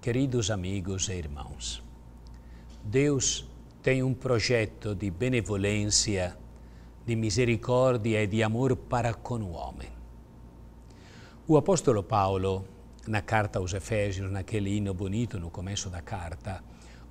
Queridos amigos e irmãos, Deus tem um projeto de benevolência, de misericórdia e de amor para com o homem. O apóstolo Paulo, na carta aos Efésios, naquele hino bonito no começo da carta,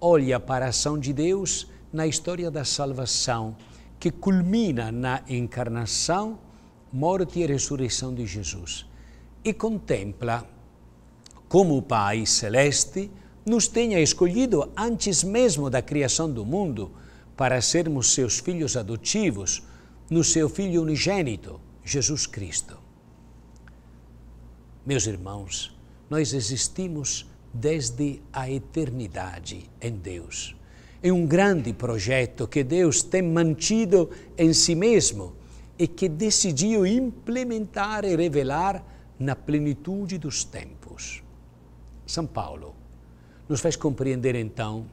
olha para a ação de Deus na história da salvação, que culmina na encarnação, morte e ressurreição de Jesus, e contempla como o Pai Celeste nos tenha escolhido antes mesmo da criação do mundo para sermos seus filhos adotivos no seu Filho unigênito, Jesus Cristo. Meus irmãos, nós existimos desde a eternidade em Deus. É um grande projeto que Deus tem mantido em si mesmo e que decidiu implementar e revelar na plenitude dos tempos. São Paulo, nos faz compreender então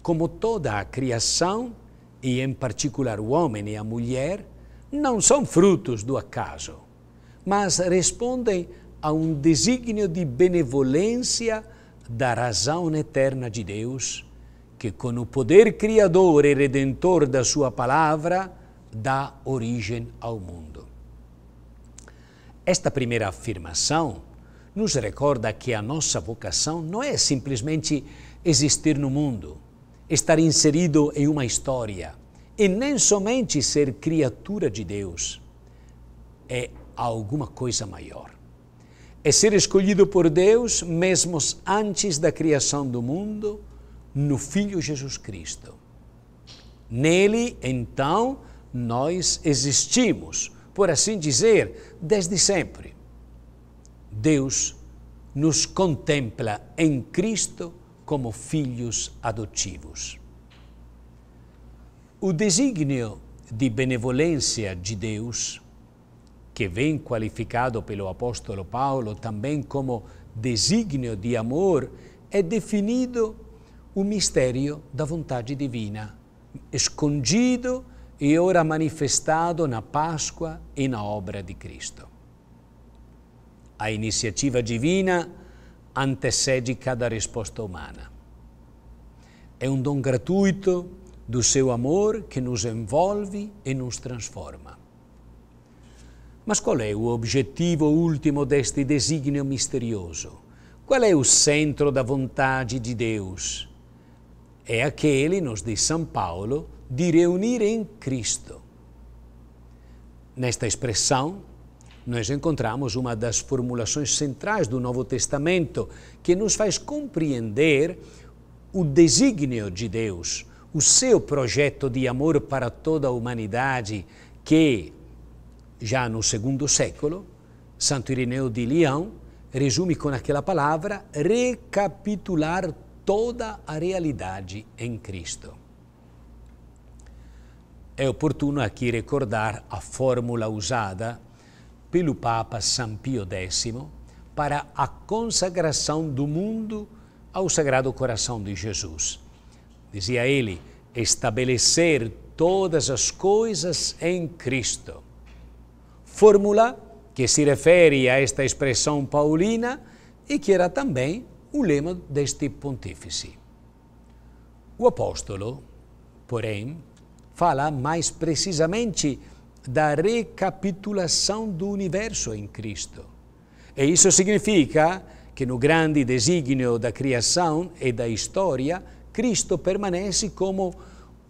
como toda a criação, e em particular o homem e a mulher, não são frutos do acaso, mas respondem a um desígnio de benevolência da razão eterna de Deus, que com o poder criador e redentor da sua palavra dá origem ao mundo. Esta primeira afirmação nos recorda que a nossa vocação não é simplesmente existir no mundo, estar inserido em uma história, e nem somente ser criatura de Deus. É alguma coisa maior. É ser escolhido por Deus mesmo antes da criação do mundo, no Filho Jesus Cristo. Nele, então, nós existimos, por assim dizer, desde sempre Deus nos contempla em Cristo como filhos adotivos. O desígnio de benevolência de Deus, que vem qualificado pelo apóstolo Paulo também como desígnio de amor, é definido o mistério da vontade divina, escondido e ora manifestado na Páscoa e na obra de Cristo. A iniciativa divina antecede cada resposta humana. É um dom gratuito do seu amor que nos envolve e nos transforma. Mas qual é o objetivo último deste desígnio misterioso? Qual é o centro da vontade de Deus? É aquele, nos diz São Paulo, de reunir em Cristo. Nesta expressão, nós encontramos uma das formulações centrais do Novo Testamento, que nos faz compreender o desígnio de Deus, o seu projeto de amor para toda a humanidade, que, já no segundo século, Santo Irineu de Leão resume com aquela palavra recapitular toda a realidade em Cristo. É oportuno aqui recordar a fórmula usada pelo Papa São Pio X para a consagração do mundo ao Sagrado Coração de Jesus. Dizia ele: estabelecer todas as coisas em Cristo. Fórmula que se refere a esta expressão paulina e que era também o lema deste pontífice. O apóstolo, porém, fala mais precisamente da recapitulação do universo em Cristo. E isso significa que no grande desígnio da criação e da história, Cristo permanece como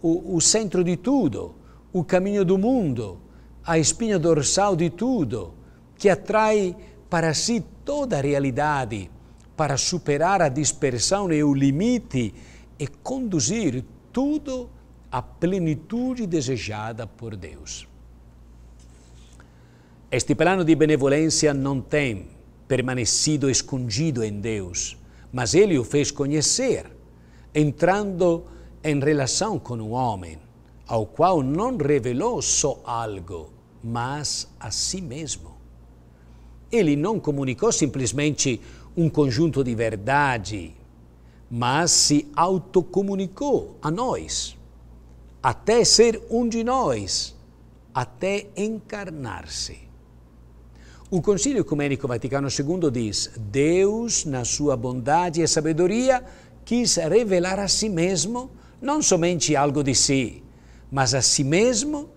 o, o, centro de tudo, o caminho do mundo, a espinha dorsal de tudo, que atrai para si toda a realidade, para superar a dispersão e o limite e conduzir tudo à plenitude desejada por Deus. Este plano de benevolência não tem permanecido escondido em Deus, mas ele o fez conhecer, entrando em relação com o homem, ao qual não revelou só algo, mas a si mesmo. Ele não comunicou simplesmente um conjunto de verdade, mas se autocomunicou a nós, até ser um de nós, até encarnar-se. O Concílio Ecumênico Vaticano II diz: Deus, na sua bondade e sabedoria, quis revelar a si mesmo não somente algo de si, mas a si mesmo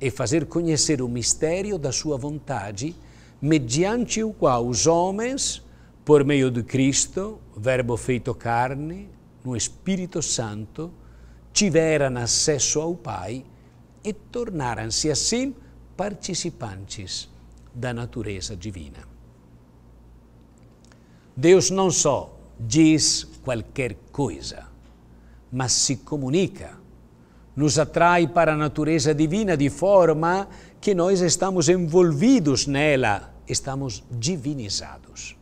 e fazer conhecer o mistério da sua vontade, mediante o qual os homens, por meio de Cristo, Verbo feito carne, no Espírito Santo, tiveram acesso ao Pai e tornaram-se assim participantes da natureza divina. Deus não só diz qualquer coisa, mas se comunica, nos atrai para a natureza divina de forma que nós estamos envolvidos nela, estamos divinizados.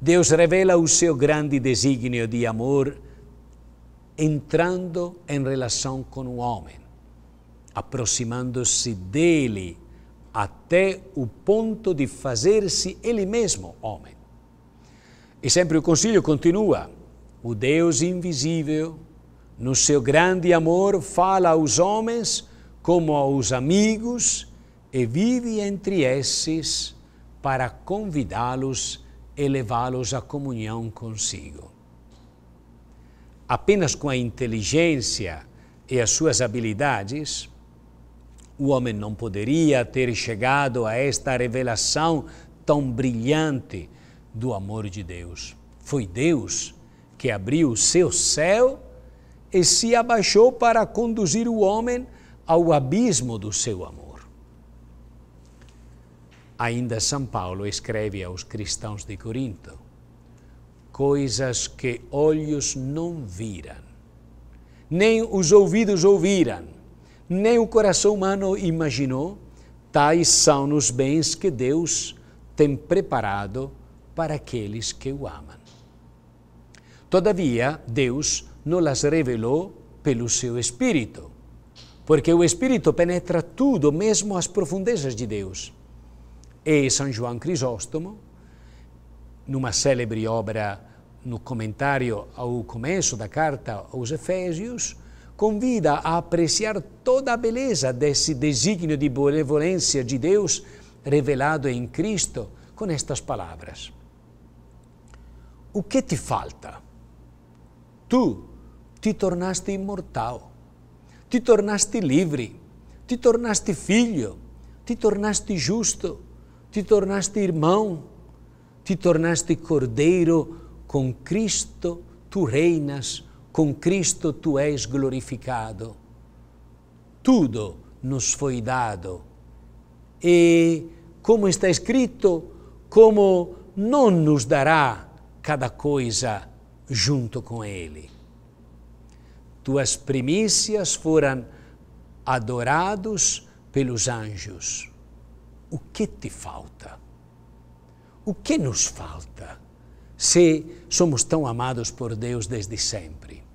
Deus revela o seu grande desígnio de amor entrando em relação com o homem, aproximando-se dele até o ponto de fazer-se ele mesmo homem. E sempre o conselho continua: o Deus invisível, no seu grande amor, fala aos homens como aos amigos e vive entre esses para convidá-los e levá-los à comunhão consigo. Apenas com a inteligência e as suas habilidades, o homem não poderia ter chegado a esta revelação tão brilhante do amor de Deus. Foi Deus que abriu o seu céu e se abaixou para conduzir o homem ao abismo do seu amor. Ainda São Paulo escreve aos cristãos de Corinto coisas que olhos não viram, nem os ouvidos ouviram, nem o coração humano imaginou, tais são os bens que Deus tem preparado para aqueles que o amam. Todavia, Deus não as revelou pelo seu Espírito, porque o Espírito penetra tudo, mesmo as profundezas de Deus. E São João Crisóstomo, numa célebre obra, no comentário ao começo da carta aos Efésios, convida a apreciar toda a beleza desse desígnio de benevolência de Deus revelado em Cristo com estas palavras: O que te falta? Tu ti tornaste imortal, ti tornaste livre, ti tornaste filho, ti tornaste justo, ti tornaste irmão, ti tornaste cordeiro, com Cristo tu reinas com Cristo tu és glorificado. Tudo nos foi dado. E, como está escrito, como não nos dará cada coisa junto com Ele. Tuas primícias foram adorados pelos anjos. O que te falta? O que nos falta se somos tão amados por Deus desde sempre?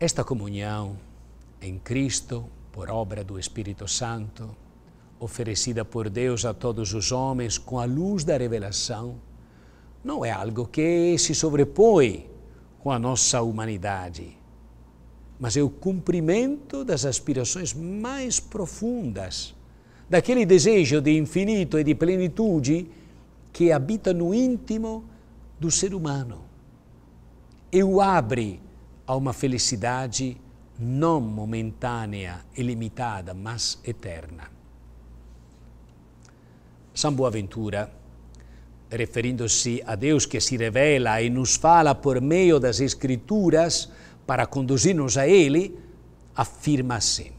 Esta comunhão em Cristo, por obra do Espírito Santo, oferecida por Deus a todos os homens com a luz da revelação, não é algo que se sobrepõe com a nossa humanidade, mas é o cumprimento das aspirações mais profundas, daquele desejo de infinito e de plenitude que habita no íntimo do ser humano. E o abre a uma felicidade não momentânea e limitada, mas eterna. São Boaventura, referindo-se a Deus que se revela e nos fala por meio das Escrituras para conduzir-nos a Ele, afirma assim: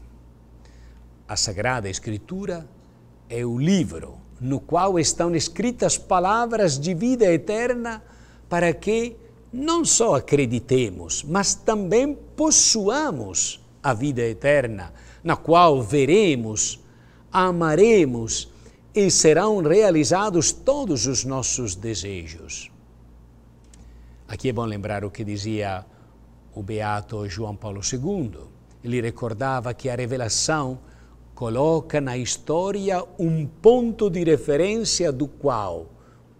A Sagrada Escritura é o livro no qual estão escritas palavras de vida eterna para que não só acreditemos, mas também possuamos a vida eterna, na qual veremos, amaremos e serão realizados todos os nossos desejos. Aqui é bom lembrar o que dizia o beato João Paulo II. Ele recordava que a revelação coloca na história um ponto de referência do qual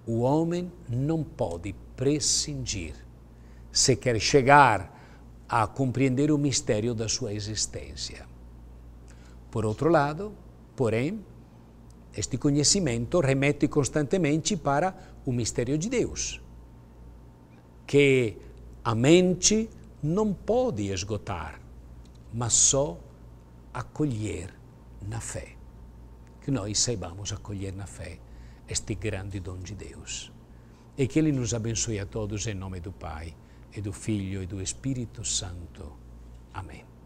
o homem não pode prescindir se quer chegar a compreender o mistério da sua existência. Por outro lado, porém, este conhecimento remete constantemente para o mistério de Deus, que a mente não pode esgotar, mas só acolher na fé. Que nós saibamos acolher na fé este grande dom de Deus e que Ele nos abençoe a todos em nome do Pai, e do Filho e do Espírito Santo. Amém.